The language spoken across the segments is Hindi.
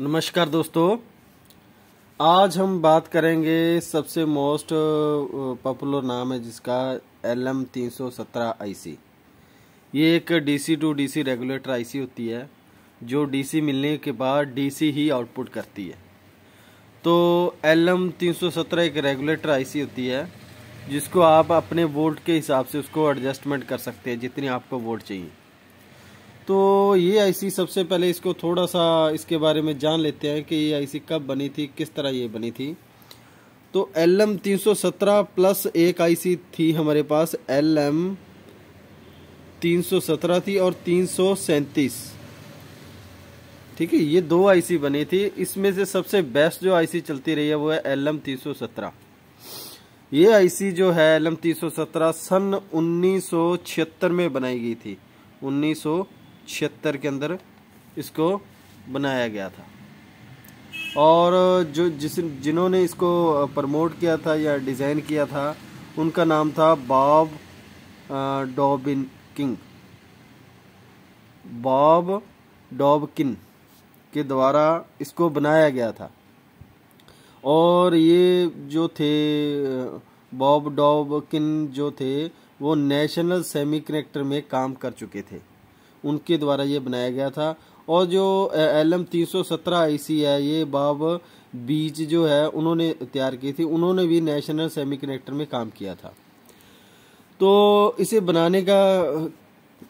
नमस्कार दोस्तों आज हम बात करेंगे सबसे मोस्ट पॉपुलर नाम है जिसका एल एम तीन सौ सत्रह आई सी ये एक D C to D C regulator I C होती है जो डी सी मिलने के बाद डी सी ही आउटपुट करती है तो एल एम तीन सौ सत्रह एक रेगुलेटर आई सी होती है जिसको आप अपने वोल्ट के हिसाब से उसको एडजस्टमेंट कर सकते हैं जितनी आपको वोल्ट चाहिए तो ये आईसी सबसे पहले इसको थोड़ा सा इसके बारे में जान लेते हैं कि ये आईसी कब बनी थी किस तरह ये बनी थी तो एल एम तीन सौ सत्रह प्लस एक आईसी थी हमारे पास एल एम तीन सौ सत्रह थी और तीन सौ सैंतीस ठीक है ये दो आईसी बनी थी इसमें से सबसे बेस्ट जो आईसी चलती रही है वो है एल एम तीन सौ सत्रह ये आईसी जो है एल एम तीन सौ सत्रह सन उन्नीस सौ छिहत्तर में बनाई गई थी उन्नीस सौ छिहत्तर के अंदर इसको बनाया गया था और जो जिस जिन्होंने इसको प्रमोट किया था या डिज़ाइन किया था उनका नाम था Bob Dobbin king Bob Dobkin के द्वारा इसको बनाया गया था और ये जो थे बॉब डॉबकिन जो थे वो नेशनल सेमी कनेक्टर में काम कर चुके थे उनके द्वारा ये बनाया गया था और जो एल एम तीन सौ सत्रह सी है ये बाब बीज जो है उन्होंने तैयार की थी उन्होंने भी नेशनल सेमी कनेक्टर में काम किया था तो इसे बनाने का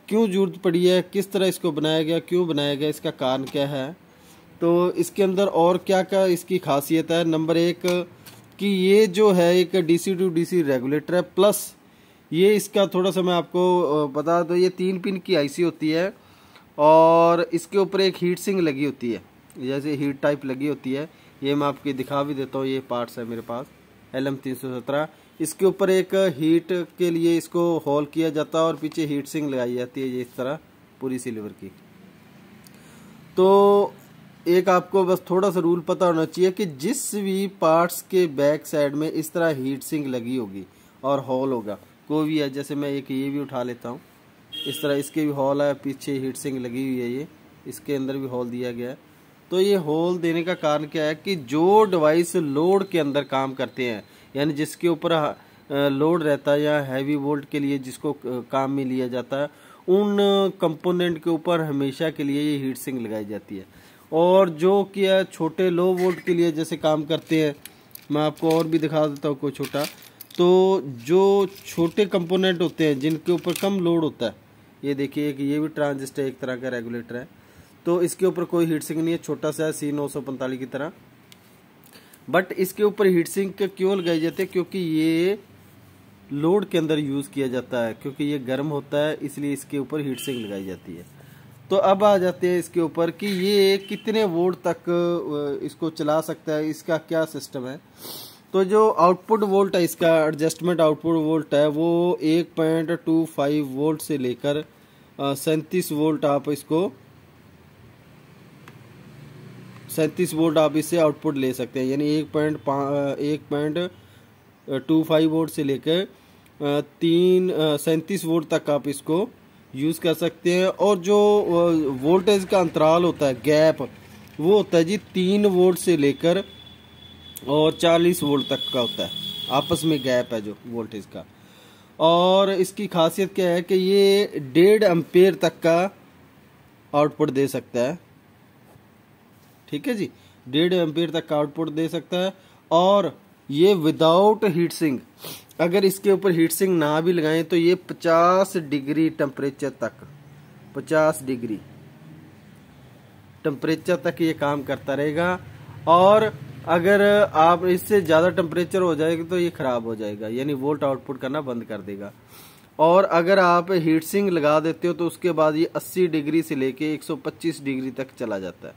क्यों जरूरत पड़ी है किस तरह इसको बनाया गया क्यों बनाया गया इसका कारण क्या है तो इसके अंदर और क्या क्या इसकी खासियत है नंबर एक कि ये जो है एक डीसी टू डीसी रेगुलेटर है प्लस ये इसका थोड़ा सा मैं आपको बता दो ये तीन पिन की आईसी होती है और इसके ऊपर एक हीट सिंग लगी होती है जैसे हीट टाइप लगी होती है ये मैं आपकी दिखा भी देता हूँ ये पार्ट्स है मेरे पास एल एम तीन सौ सत्रह इसके ऊपर एक हीट के लिए इसको हॉल किया जाता है और पीछे हीट सिंग लगाई जाती है ये इस तरह पूरी सिल्वर की तो एक आपको बस थोड़ा सा रूल पता होना चाहिए कि जिस भी पार्ट्स के बैक साइड में इस तरह हीट सिंग लगी होगी और हॉल होगा को भी है जैसे मैं एक ये भी उठा लेता हूँ इस तरह इसके भी हॉल है पीछे हीट सिंक लगी हुई है ये इसके अंदर भी हॉल दिया गया है तो ये हॉल देने का कारण क्या है कि जो डिवाइस लोड के अंदर काम करते हैं यानी जिसके ऊपर लोड रहता है या हैवी वोल्ट के लिए जिसको काम में लिया जाता है उन कंपोनेंट के ऊपर हमेशा के लिए ये हीट सिंक लगाई जाती है और जो कि छोटे लो वोल्ट के लिए जैसे काम करते हैं मैं आपको और भी दिखा देता हूँ कोई छोटा तो जो छोटे कंपोनेंट होते हैं जिनके ऊपर कम लोड होता है ये देखिए एक ये भी ट्रांजिस्टर एक तरह का रेगुलेटर है तो इसके ऊपर कोई हीट सिंक नहीं है छोटा सा है सी नौ सौ पैंतालीस की तरह बट इसके ऊपर हीट सिंक के क्यों लगाए जाते हैं क्योंकि ये लोड के अंदर यूज़ किया जाता है क्योंकि ये गर्म होता है इसलिए इसके ऊपर हीट सिंक लगाई जाती है तो अब आ जाते हैं इसके ऊपर कि ये कितने वोल्ट तक इसको चला सकता है इसका क्या सिस्टम है तो जो आउटपुट वोल्ट है इसका एडजस्टमेंट आउटपुट वोल्ट है वो एक पॉइंट टू फाइव वोल्ट से लेकर सैंतीस वोल्ट आप इसको सैंतीस वोल्ट आप इससे आउटपुट ले सकते हैं यानी एक पॉइंट एक पॉइंट टू फाइव वोल्ट से लेकर तीन सैंतीस वोल्ट तक आप इसको यूज़ कर सकते हैं और जो वोल्टेज का अंतराल होता है गैप वो होता है जी तीन वोल्ट से लेकर और 40 वोल्ट तक का होता है आपस में गैप है जो वोल्टेज का और इसकी खासियत क्या है कि ये डेढ़ एम्पेयर तक का आउटपुट दे सकता है ठीक है जी डेढ़ एम्पेयर तक का आउटपुट दे सकता है और ये विदाउट हीट सिंग अगर इसके ऊपर हीट सिंग ना भी लगाएं तो ये 50 डिग्री टेम्परेचर तक 50 डिग्री टेम्परेचर तक ये काम करता रहेगा और अगर आप इससे ज़्यादा टेम्परेचर हो जाएगा तो ये ख़राब हो जाएगा यानी वोल्ट आउटपुट करना बंद कर देगा और अगर आप हीट सिंग लगा देते हो तो उसके बाद ये 80 डिग्री से लेके 125 डिग्री तक चला जाता है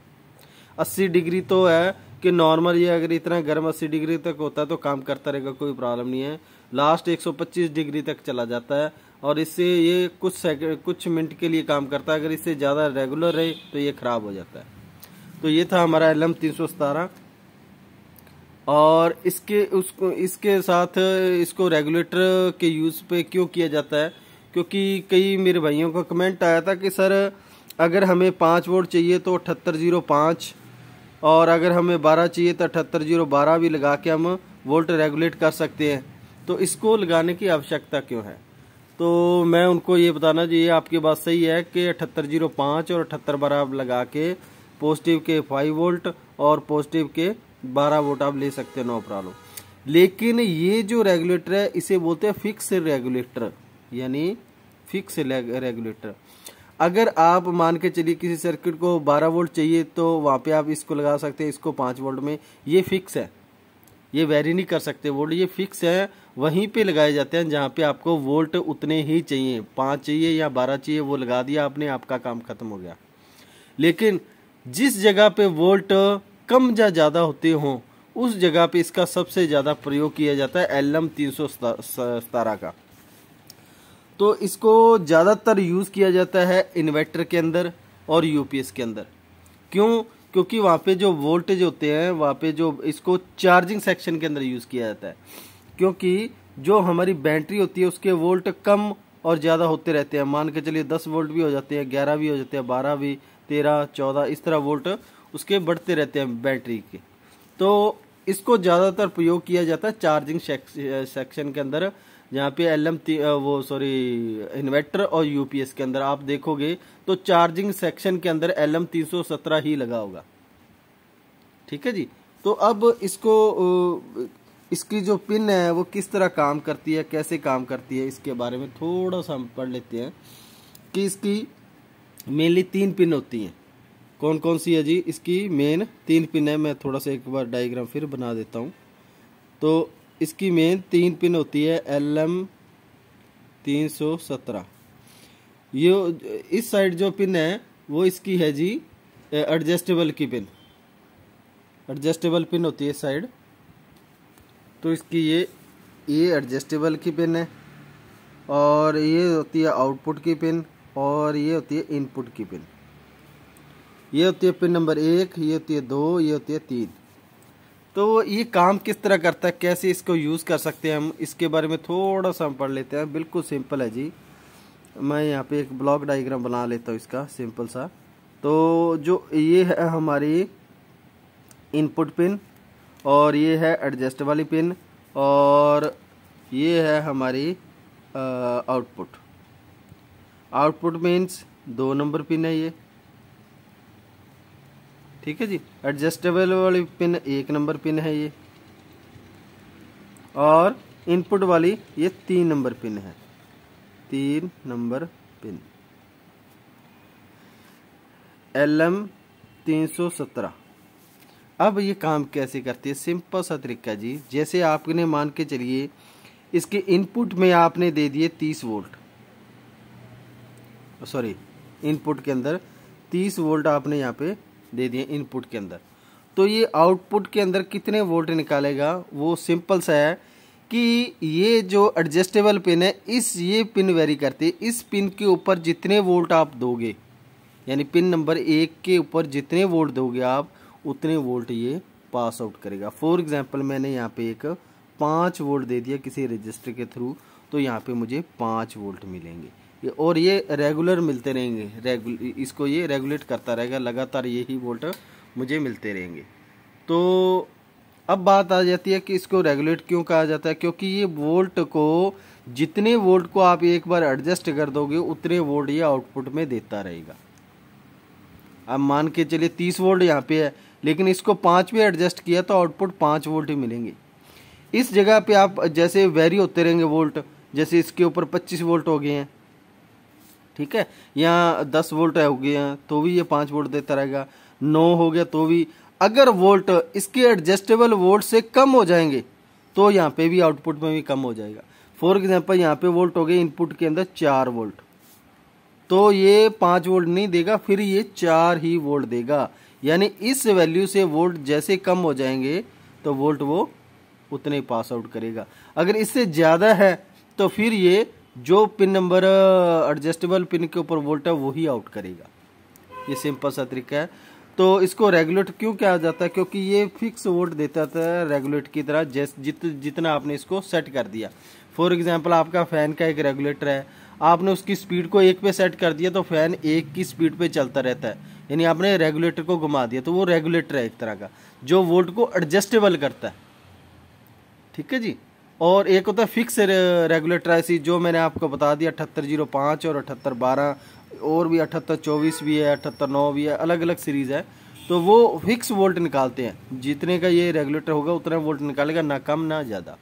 80 डिग्री तो है कि नॉर्मल ये अगर इतना गर्म 80 डिग्री तक होता है तो काम करता रहेगा कोई प्रॉब्लम नहीं है लास्ट 125 डिग्री तक चला जाता है और इससे ये कुछ सेकंड कुछ मिनट के लिए काम करता है अगर इससे ज़्यादा रेगुलर रहे तो ये ख़राब हो जाता है तो ये था हमारा एल एम और इसके उसको इसके साथ इसको रेगुलेटर के यूज़ पे क्यों किया जाता है क्योंकि कई मेरे भाइयों का कमेंट आया था कि सर अगर हमें पाँच वोल्ट चाहिए तो अठहत्तर जीरो पाँच और अगर हमें बारह चाहिए तो अठहत्तर जीरो बारह भी लगा के हम वोल्ट रेगुलेट कर सकते हैं तो इसको लगाने की आवश्यकता क्यों है तो मैं उनको ये बताना चाहिए आपकी बात सही है कि अठहत्तर जीरो पाँच और अठहत्तर बारह लगा के पॉजिटिव के फाइव वोल्ट और पॉजिटिव के बारह वोट आप ले सकते हैं नो प्रॉब्लम लेकिन ये जो रेगुलेटर है इसे बोलते हैं फिक्स रेगुलेटर यानी फिक्स रेगुलेटर अगर आप मान के चलिए किसी सर्किट को 12 वोल्ट चाहिए तो वहाँ पे आप इसको लगा सकते हैं इसको 5 वोल्ट में ये फिक्स है ये वेरी नहीं कर सकते वोल्ट ये फिक्स है वहीं पे लगाए जाते हैं जहाँ पे आपको वोल्ट उतने ही चाहिए पाँच चाहिए या बारह चाहिए वो लगा दिया आपने आपका काम खत्म हो गया लेकिन जिस जगह पे वोल्ट कम या ज़्यादा होते हों उस जगह पे इसका सबसे ज़्यादा प्रयोग किया जाता है एलम तीन सौ का तो इसको ज़्यादातर यूज़ किया जाता है इन्वर्टर के अंदर और यूपीएस के अंदर क्यों क्योंकि वहाँ पे जो वोल्टेज होते हैं वहाँ पे जो इसको चार्जिंग सेक्शन के अंदर यूज़ किया जाता है क्योंकि जो हमारी बैटरी होती है उसके वोल्ट कम और ज़्यादा होते रहते हैं मान के चलिए दस वोल्ट भी हो जाते हैं ग्यारह भी हो जाते हैं बारह भी तेरह चौदह इस तरह वोल्ट उसके बढ़ते रहते हैं बैटरी के तो इसको ज़्यादातर प्रयोग किया जाता है चार्जिंग सेक्शन के अंदर जहाँ पे एल एम वो सॉरी इन्वर्टर और यूपीएस के अंदर आप देखोगे तो चार्जिंग सेक्शन के अंदर एल एम तीन सौ सत्रह ही लगा होगा ठीक है जी तो अब इसको इसकी जो पिन है वो किस तरह काम करती है कैसे काम करती है इसके बारे में थोड़ा सा हम पढ़ लेते हैं कि इसकी मेनली तीन पिन होती हैं कौन कौन सी है जी इसकी मेन तीन पिन है मैं थोड़ा सा एक बार डायग्राम फिर बना देता हूँ तो इसकी मेन तीन पिन होती है एल एम तीन सौ सत्रह ये इस साइड जो पिन है वो इसकी है जी एडजस्टेबल की पिन एडजस्टेबल पिन होती है साइड तो इसकी ये ये एडजस्टेबल की पिन है और ये होती है आउटपुट की पिन और ये होती है इनपुट की पिन ये होती है पिन नंबर एक ये होती है दो ये होती है तीन तो ये काम किस तरह करता है कैसे इसको यूज़ कर सकते हैं हम इसके बारे में थोड़ा सा हम पढ़ लेते हैं बिल्कुल सिंपल है जी मैं यहाँ पे एक ब्लॉक डाइग्राम बना लेता हूँ इसका सिंपल सा तो जो ये है हमारी इनपुट पिन और ये है एडजस्ट वाली पिन और ये है हमारी आउटपुट आउटपुट मीन्स दो नंबर पिन है ये ठीक है जी एडजस्टेबल वाली पिन एक नंबर पिन है ये और इनपुट वाली ये तीन नंबर पिन है तीन नंबर पिन एल एम तीन सौ सत्रह अब ये काम कैसे करती है सिंपल सा तरीका जी जैसे आपने मान के चलिए इसके इनपुट में आपने दे दिए तीस वोल्ट सॉरी इनपुट के अंदर तीस वोल्ट आपने यहाँ पे दे दिए इनपुट के अंदर तो ये आउटपुट के अंदर कितने वोल्ट निकालेगा वो सिंपल सा है कि ये जो एडजस्टेबल पिन है इस ये पिन वेरी करती है इस पिन के ऊपर जितने वोल्ट आप दोगे यानी पिन नंबर एक के ऊपर जितने वोल्ट दोगे आप उतने वोल्ट ये पास आउट करेगा फॉर एग्जाम्पल मैंने यहाँ पे एक पाँच वोल्ट दे दिया किसी रजिस्टर के थ्रू तो यहाँ पे मुझे पाँच वोल्ट मिलेंगे और ये रेगुलर मिलते रहेंगे रेगुल इसको ये रेगुलेट करता रहेगा लगातार यही वोल्ट मुझे मिलते रहेंगे तो अब बात आ जाती है कि इसको रेगुलेट क्यों कहा जाता है क्योंकि ये वोल्ट को जितने वोल्ट को आप एक बार एडजस्ट कर दोगे उतने वोल्ट ये आउटपुट में देता रहेगा अब मान के चलिए तीस वोल्ट यहाँ पे है लेकिन इसको पाँच भी एडजस्ट किया तो आउटपुट पाँच वोल्ट ही मिलेंगे इस जगह पे आप जैसे वेरी होते रहेंगे वोल्ट जैसे इसके ऊपर पच्चीस वोल्ट हो गए हैं ठीक है यहाँ दस वोल्ट हो गया तो भी ये पाँच वोल्ट देता रहेगा नौ हो गया तो भी अगर वोल्ट इसके एडजस्टेबल वोल्ट से कम हो जाएंगे तो यहाँ पे भी आउटपुट में भी कम हो जाएगा फॉर एग्जाम्पल यहाँ पे वोल्ट हो गए इनपुट के अंदर चार वोल्ट तो ये पाँच वोल्ट नहीं देगा फिर ये चार ही वोल्ट देगा यानी इस वैल्यू से वोल्ट जैसे कम हो जाएंगे तो वोल्ट वो उतने पास आउट करेगा अगर इससे ज़्यादा है तो फिर ये जो पिन नंबर एडजस्टेबल पिन के ऊपर वोल्ट है वही ही आउट करेगा ये सिंपल सा तरीका है तो इसको रेगुलेट क्यों कहा जाता है क्योंकि ये फिक्स वोल्ट देता था रेगुलेट की तरह जैस जित जितना आपने इसको सेट कर दिया फॉर एग्जांपल आपका फ़ैन का एक रेगुलेटर है आपने उसकी स्पीड को एक पे सेट कर दिया तो फ़ैन एक की स्पीड पे चलता रहता है यानी आपने रेगुलेटर को घुमा दिया तो वो रेगुलेटर है एक तरह का जो वोल्ट को एडजस्टेबल करता है ठीक है जी और एक होता है फिक्स रेगुलेटर आईसी जो मैंने आपको बता दिया अठहत्तर जीरो पाँच और अठहत्तर बारह और भी अठहत्तर चौबीस भी है अठहत्तर नौ भी है अलग अलग सीरीज़ है तो वो फिक्स वोल्ट निकालते हैं जितने का ये रेगुलेटर होगा उतना वोल्ट निकालेगा ना कम ना ज़्यादा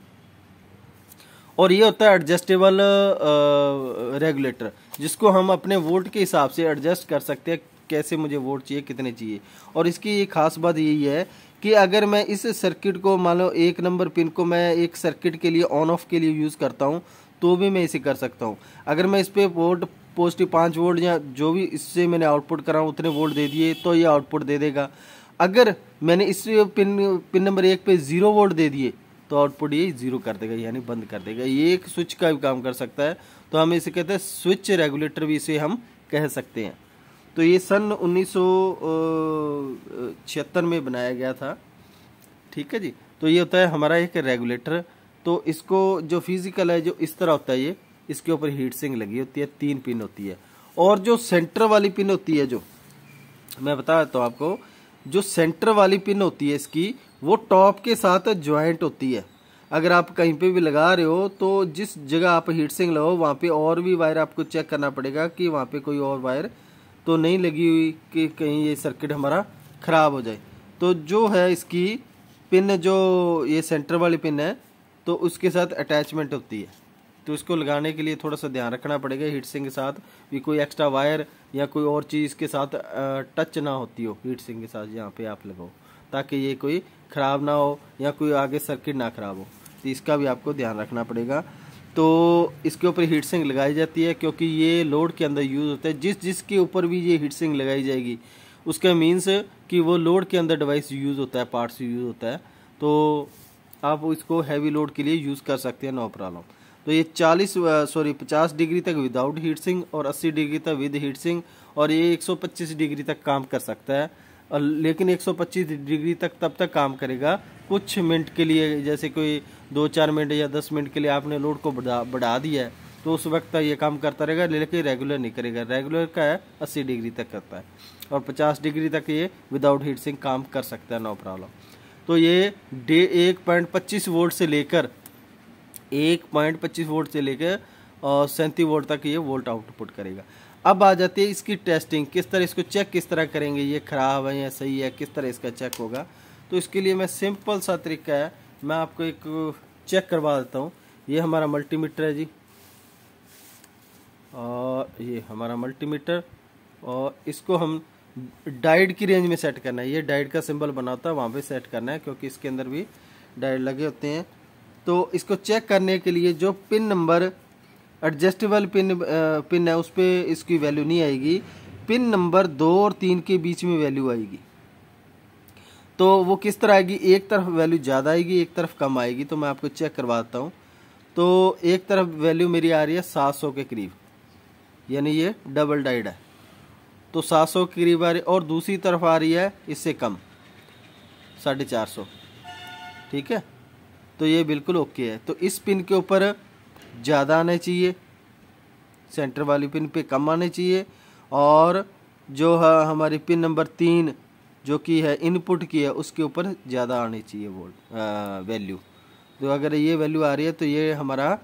और ये होता है एडजस्टेबल रेगुलेटर जिसको हम अपने वोल्ट के हिसाब से एडजस्ट कर सकते हैं कैसे मुझे वोट चाहिए कितने चाहिए और इसकी ये खास बात यही है कि अगर मैं इस सर्किट को मान लो एक नंबर पिन को मैं एक सर्किट के लिए ऑन ऑफ के लिए यूज़ करता हूँ तो भी मैं इसे कर सकता हूँ अगर मैं इस पर वोल्ट पॉजिटिव पाँच वोल्ट या जो भी इससे मैंने आउटपुट करा उतने वोल्ट दे दिए तो ये आउटपुट दे देगा अगर मैंने इस पिन पिन नंबर एक पे ज़ीरो वोल्ट दे दिए तो आउटपुट ये ज़ीरो कर देगा यानी बंद कर देगा ये एक स्विच का भी काम कर सकता है तो हम इसे कहते हैं स्विच रेगुलेटर भी इसे हम कह सकते हैं तो ये सन उन्नीस में बनाया गया था ठीक है जी तो ये होता है हमारा एक रेगुलेटर तो इसको जो फिजिकल है जो इस तरह होता है ये इसके ऊपर हीट सिंग लगी होती है तीन पिन होती है और जो सेंटर वाली पिन होती है जो मैं बता देता हूँ आपको जो सेंटर वाली पिन होती है इसकी वो टॉप के साथ ज्वाइंट होती है अगर आप कहीं पे भी लगा रहे हो तो जिस जगह आप हीट सिंग लगाओ वहाँ पे और भी वायर आपको चेक करना पड़ेगा कि वहाँ पे कोई और वायर तो नहीं लगी हुई कि कहीं ये सर्किट हमारा ख़राब हो जाए तो जो है इसकी पिन जो ये सेंटर वाली पिन है तो उसके साथ अटैचमेंट होती है तो इसको लगाने के लिए थोड़ा सा ध्यान रखना पड़ेगा हीट सिंह के साथ भी कोई एक्स्ट्रा वायर या कोई और चीज़ के साथ टच ना होती हो हीट सिंह के साथ यहाँ पे आप लगाओ ताकि ये कोई ख़राब ना हो या कोई आगे सर्किट ना ख़राब हो तो इसका भी आपको ध्यान रखना पड़ेगा तो इसके ऊपर हीट सिंक लगाई जाती है क्योंकि ये लोड के अंदर यूज़ होता है जिस जिस के ऊपर भी ये हीट सिंक लगाई जाएगी उसका मीन्स कि वो लोड के अंदर डिवाइस यूज़ होता है पार्ट्स यूज़ होता है तो आप इसको हैवी लोड के लिए यूज़ कर सकते हैं नो प्रॉब्लम तो ये 40 सॉरी 50 डिग्री तक विदाउट हीट सिंक और 80 डिग्री तक विद हीट सिंक और ये 125 डिग्री तक काम कर सकता है लेकिन 125 डिग्री तक तब तक काम करेगा कुछ मिनट के लिए जैसे कोई दो चार मिनट या दस मिनट के लिए आपने लोड को बढ़ा बढ़ा दिया है तो उस वक्त तक ये काम करता रहेगा लेकिन रेगुलर नहीं करेगा रेगुलर का है अस्सी डिग्री तक करता है और पचास डिग्री तक ये विदाउट हीट सिंह काम कर सकता है नो प्रॉब्लम तो ये डे एक पॉइंट पच्चीस वोल्ट से लेकर एक पॉइंट पच्चीस वोल्ट से लेकर और सैंतीस वोल्ट तक ये वोल्ट आउटपुट करेगा अब आ जाती है इसकी टेस्टिंग किस तरह इसको चेक किस तरह करेंगे ये ख़राब है या सही है किस तरह इसका चेक होगा तो इसके लिए मैं सिंपल सा तरीका है मैं आपको एक चेक करवा देता हूँ ये हमारा मल्टीमीटर है जी और ये हमारा मल्टीमीटर और इसको हम डाइड की रेंज में सेट करना है ये डाइड का सिंबल बना होता है वहाँ पे सेट करना है क्योंकि इसके अंदर भी डाइड लगे होते हैं तो इसको चेक करने के लिए जो pin number adjustable pin pin है उस पर इसकी वैल्यू नहीं आएगी पिन नंबर दो और तीन के बीच में वैल्यू आएगी तो वो किस तरह आएगी एक तरफ वैल्यू ज़्यादा आएगी एक तरफ कम आएगी तो मैं आपको चेक करवाता हूँ तो एक तरफ वैल्यू मेरी आ रही है सात सौ के करीब यानी ये डबल डाइड है तो सात सौ के करीब आ रही और दूसरी तरफ आ रही है इससे कम साढ़े चार सौ ठीक है तो ये बिल्कुल ओके है तो इस पिन के ऊपर ज़्यादा आने चाहिए सेंटर वाली पिन पे कम आने चाहिए और जो है हमारी पिन नंबर तीन जो की है इनपुट की है उसके ऊपर ज़्यादा आनी चाहिए वोल्ट वैल्यू तो अगर ये वैल्यू आ रही है तो ये हमारा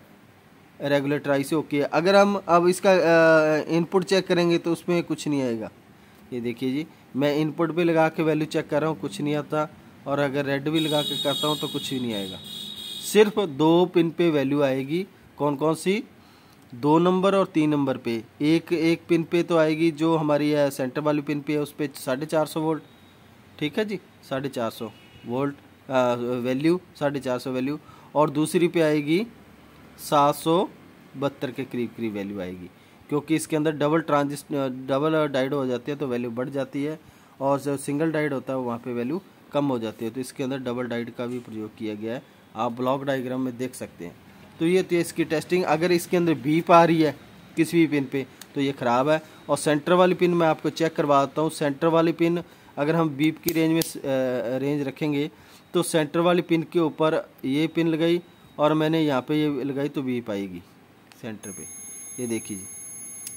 रेगुलेटर आई से ओके अगर हम अब इसका इनपुट चेक करेंगे तो उसमें कुछ नहीं आएगा ये देखिए जी मैं इनपुट भी लगा के वैल्यू चेक कर रहा हूँ कुछ नहीं आता और अगर रेड भी लगा के करता हूँ तो कुछ भी नहीं आएगा सिर्फ दो पिन पे वैल्यू आएगी कौन कौन सी दो नंबर और तीन नंबर पे एक एक पिन पे तो आएगी जो हमारी है सेंटर वाली पिन पे है उस पर साढ़े चार सौ वोल्ट ठीक है जी साढ़े चार सौ वोल्ट वैल्यू साढ़े चार सौ वैल्यू और दूसरी पे आएगी सात सौ बहत्तर के करीब करीब वैल्यू आएगी क्योंकि इसके अंदर डबल ट्रांजिस्ट डबल डाइड हो जाती है तो वैल्यू बढ़ जाती है और जो सिंगल डाइड होता है वहाँ पर वैल्यू कम हो जाती है तो इसके अंदर डबल डाइड का भी प्रयोग किया गया है आप ब्लॉक डाइग्राम में देख सकते हैं तो ये तो इसकी टेस्टिंग अगर इसके अंदर बीप आ रही है किसी भी पिन पे तो ये ख़राब है और सेंटर वाली पिन मैं आपको चेक करवा देता हूँ सेंटर वाली पिन अगर हम बीप की रेंज में रेंज रखेंगे तो सेंटर वाली पिन के ऊपर ये पिन लगाई और मैंने यहाँ पे ये लगाई तो बीप आएगी सेंटर पे ये देखिए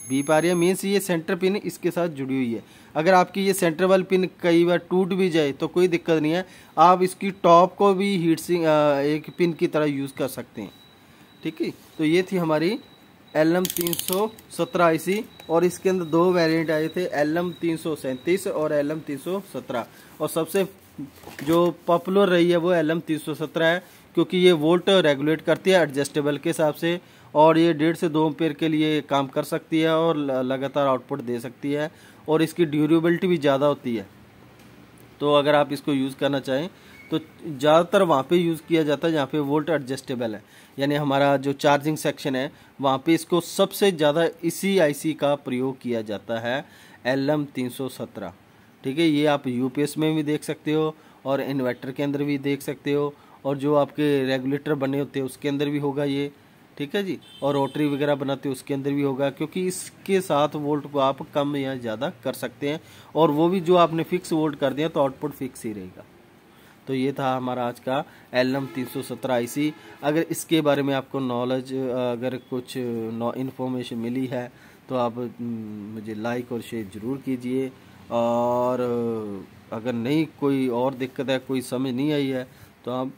बीप आ रही है मीन्स ये सेंटर पिन इसके साथ जुड़ी हुई है अगर आपकी ये सेंटर वाली पिन कई बार टूट भी जाए तो कोई दिक्कत नहीं है आप इसकी टॉप को भी हीट सिंग एक पिन की तरह यूज़ कर सकते हैं ठीक है तो ये थी हमारी एल एम तीन सौ सत्रह इसी और इसके अंदर दो वेरिएंट आए थे एल एम तीन सौ सैंतीस और एल एम तीन सौ सत्रह और सबसे जो पॉपुलर रही है वो एल एम तीन सौ सत्रह है क्योंकि ये वोल्ट रेगुलेट करती है एडजस्टेबल के हिसाब से और ये डेढ़ से दो पेयर के लिए काम कर सकती है और लगातार आउटपुट दे सकती है और इसकी ड्यूरेबिलिटी भी ज़्यादा होती है तो अगर आप इसको यूज़ करना चाहें तो ज़्यादातर वहाँ पे यूज़ किया जाता है जहाँ पे वोल्ट एडजस्टेबल है यानी हमारा जो चार्जिंग सेक्शन है वहाँ पे इसको सबसे ज़्यादा इसी आईसी का प्रयोग किया जाता है एल एम तीन सौ सत्रह ठीक है ये आप यू पी एस में भी देख सकते हो और इन्वर्टर के अंदर भी देख सकते हो और जो आपके रेगुलेटर बने होते हैं उसके अंदर भी होगा ये ठीक है जी और रोटरी वगैरह बनाते हैं उसके अंदर भी होगा क्योंकि इसके साथ वोल्ट को आप कम या ज़्यादा कर सकते हैं और वो भी जो आपने फिक्स वोल्ट कर दिया तो आउटपुट फिक्स ही रहेगा तो ये था हमारा आज का एलम तीन सौ सत्रह अगर इसके बारे में आपको नॉलेज अगर कुछ इन्फॉर्मेशन मिली है तो आप मुझे लाइक और शेयर ज़रूर कीजिए और अगर नहीं कोई और दिक्कत है कोई समझ नहीं आई है तो आप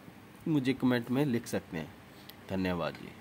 मुझे कमेंट में लिख सकते हैं धन्यवाद जी